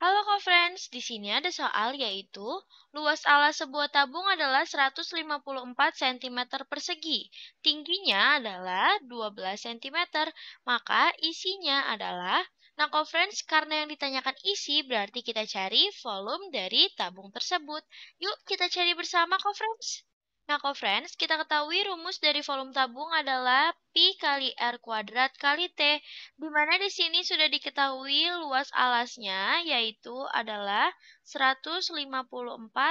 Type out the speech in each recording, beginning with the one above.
Halo co-friends, di sini ada soal yaitu luas ala sebuah tabung adalah 154 cm persegi, tingginya adalah 12 cm, maka isinya adalah Nah co-friends, karena yang ditanyakan isi berarti kita cari volume dari tabung tersebut. Yuk kita cari bersama co-friends. Nah, friends, kita ketahui rumus dari volume tabung adalah P kali R kuadrat kali T, di mana di sini sudah diketahui luas alasnya, yaitu adalah 154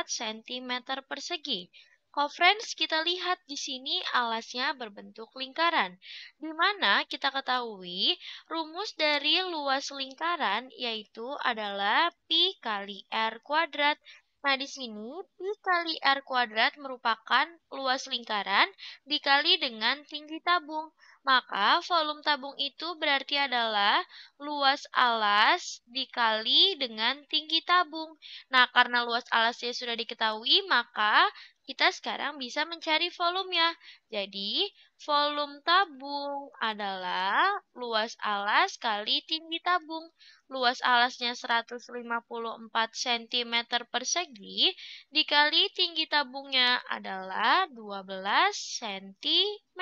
cm persegi. Kofrens kita lihat di sini alasnya berbentuk lingkaran, di mana kita ketahui rumus dari luas lingkaran yaitu adalah pi kali r kuadrat Nah, di sini Pi kali R kuadrat merupakan luas lingkaran dikali dengan tinggi tabung. Maka, volume tabung itu berarti adalah luas alas dikali dengan tinggi tabung. Nah, karena luas alasnya sudah diketahui, maka kita sekarang bisa mencari volumenya. Jadi, volume tabung adalah luas alas kali tinggi tabung. Luas alasnya 154 cm persegi dikali tinggi tabungnya adalah 12 cm.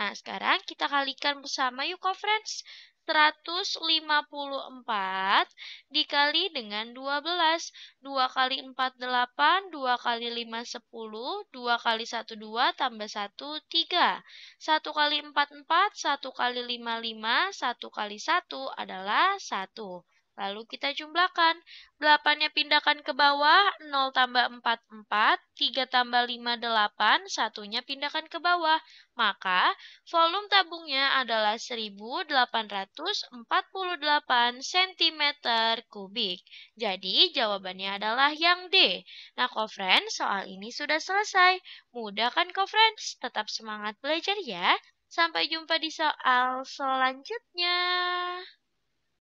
Nah, sekarang kita kalikan bersama yuk, friends. 154 dikali dengan 12. 2 kali 4, 8. 2 kali 5, 10. 2 kali 1, 2. Tambah 1, 3. 1 kali 4, 4. 1 kali 5, 5. 1 kali 1 adalah 1. Lalu kita jumlahkan. 8-nya pindahkan ke bawah, 0 tambah 4, 4. 3 tambah 5, 8. 1-nya pindahkan ke bawah. Maka, volume tabungnya adalah 1848 cm kubik. Jadi, jawabannya adalah yang D. Nah, kofren, soal ini sudah selesai. Mudah kan, kofren? Tetap semangat belajar ya. Sampai jumpa di soal selanjutnya.